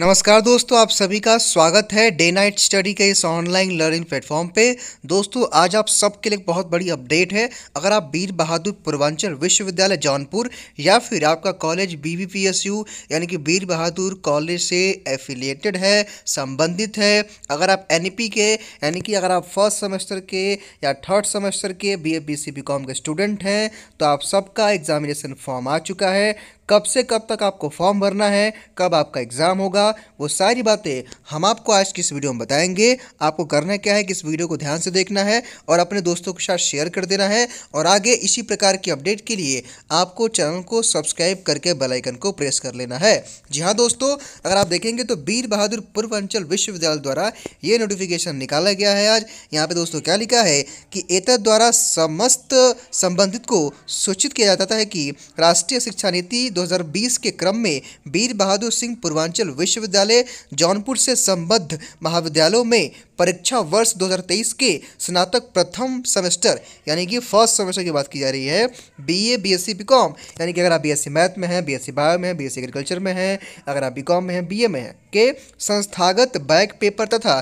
नमस्कार दोस्तों आप सभी का स्वागत है डे नाइट स्टडी के इस ऑनलाइन लर्निंग प्लेटफॉर्म पे दोस्तों आज आप सबके लिए बहुत बड़ी अपडेट है अगर आप वीर बहादुर पूर्वांचल विश्वविद्यालय जौनपुर या फिर आपका कॉलेज बीबीपीएसयू यानी कि वीर बहादुर कॉलेज से एफिलिएटेड है संबंधित है अगर आप एन e के यानी कि अगर आप फर्स्ट सेमेस्टर के या थर्ड सेमेस्टर के बी ए के स्टूडेंट हैं तो आप सबका एग्जामिनेशन फॉर्म आ चुका है कब से कब तक आपको फॉर्म भरना है कब आपका एग्ज़ाम होगा वो सारी बातें हम आपको आज की इस वीडियो में बताएंगे आपको करना क्या है कि इस वीडियो को ध्यान से देखना है और अपने दोस्तों के साथ शेयर कर देना है और आगे इसी प्रकार की अपडेट के लिए आपको चैनल को सब्सक्राइब करके बेलाइकन को प्रेस कर लेना है जी हाँ दोस्तों अगर आप देखेंगे तो वीर बहादुर पूर्वांचल विश्वविद्यालय द्वारा ये नोटिफिकेशन निकाला गया है आज यहाँ पर दोस्तों क्या लिखा है कि एतद द्वारा समस्त संबंधित को सूचित किया जाता है कि राष्ट्रीय शिक्षा नीति 2020 के क्रम में वीर बहादुर सिंह पूर्वांचल विश्वविद्यालय जौनपुर से संबद्ध महाविद्यालयों में परीक्षा वर्ष 2023 के स्नातक प्रथम सेमेस्टर यानी कि फर्स्ट सेमेस्टर की बात की जा रही है बीए बीएससी बीकॉम यानी कि अगर आप बीएससी मैथ में हैं बीएससी बायो में हैं बीएससी एग्रीकल्चर में हैं अगर आप बीकॉम में हैं बीए में हैं के संस्थागत बैक पेपर तथा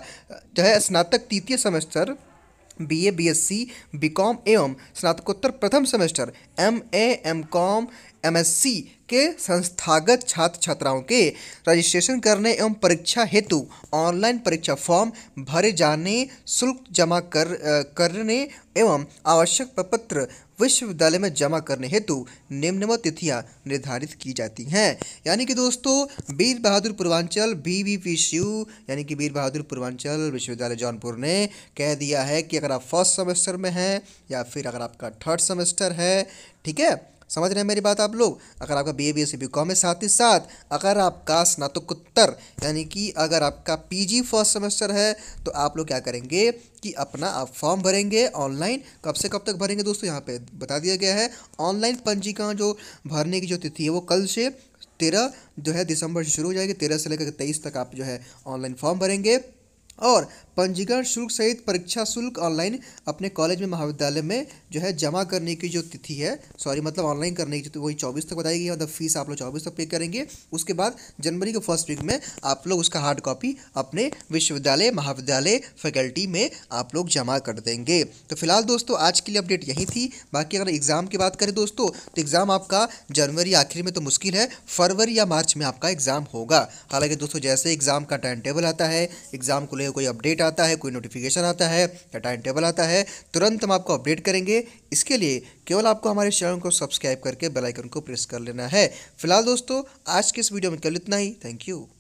जो है स्नातक तृतीय सेमेस्टर बीए बीएससी बीकॉम एवं स्नातकोत्तर प्रथम semester M M A Com M S C के संस्थागत छात्र छात्राओं के रजिस्ट्रेशन करने एवं परीक्षा हेतु ऑनलाइन परीक्षा फॉर्म भरे जाने शुल्क जमा कर करने एवं आवश्यक प्रपत्र विश्वविद्यालय में जमा करने हेतु निम्नव तिथियां निर्धारित की जाती हैं यानी कि दोस्तों Veer Bahadur Purvanchal B V P C U यानी कि वीर बहादुर पूर्वांचल विश्वविद्यालय जौनपुर ने कह दिया है कि अगर आप फर्स्ट सेमेस्टर में हैं या फिर अगर आपका थर्ड सेमेस्टर है ठीक है समझ रहे हैं मेरी बात आप लोग अगर आपका B A B S B Com है साथ ही साथ अगर आपका स्नातकोत्तर तो यानी कि अगर आपका पीजी फर्स्ट सेमेस्टर है तो आप लोग क्या करेंगे कि अपना आप फॉर्म भरेंगे ऑनलाइन कब से कब तक भरेंगे दोस्तों यहाँ पे बता दिया गया है ऑनलाइन पंजीकरण जो भरने की जो तिथि है वो कल से तेरह जो है दिसंबर से शुरू हो जाएगी तेरह से लेकर तेईस तक आप जो है ऑनलाइन फॉर्म भरेंगे और पंजीकरण शुल्क सहित परीक्षा शुल्क ऑनलाइन अपने कॉलेज में महाविद्यालय में जो है जमा करने की जो तिथि है सॉरी मतलब ऑनलाइन करने की वही चौबीस तक बताई गई है मतलब फीस आप लोग चौबीस तक पे करेंगे उसके बाद जनवरी के फर्स्ट वीक में आप लोग उसका हार्ड कॉपी अपने विश्वविद्यालय महाविद्यालय फैकल्टी में आप लोग जमा कर देंगे तो फिलहाल दोस्तों आज के लिए अपडेट यही थी बाकी अगर एग्ज़ाम की बात करें दोस्तों तो एग्ज़ाम आपका जनवरी आखिर में तो मुश्किल है फरवरी या मार्च में आपका एग्ज़ाम होगा हालांकि दोस्तों जैसे एग्ज़ाम का टाइम टेबल आता है एग्ज़ाम को बोले कोई अपडेट आता है कोई नोटिफिकेशन आता है या टाइम टेबल आता है तुरंत हम आपको अपडेट करेंगे इसके लिए केवल आपको हमारे चैनल को सब्सक्राइब करके बेलाइकन को प्रेस कर लेना है फिलहाल दोस्तों आज के इस वीडियो में कल इतना ही थैंक यू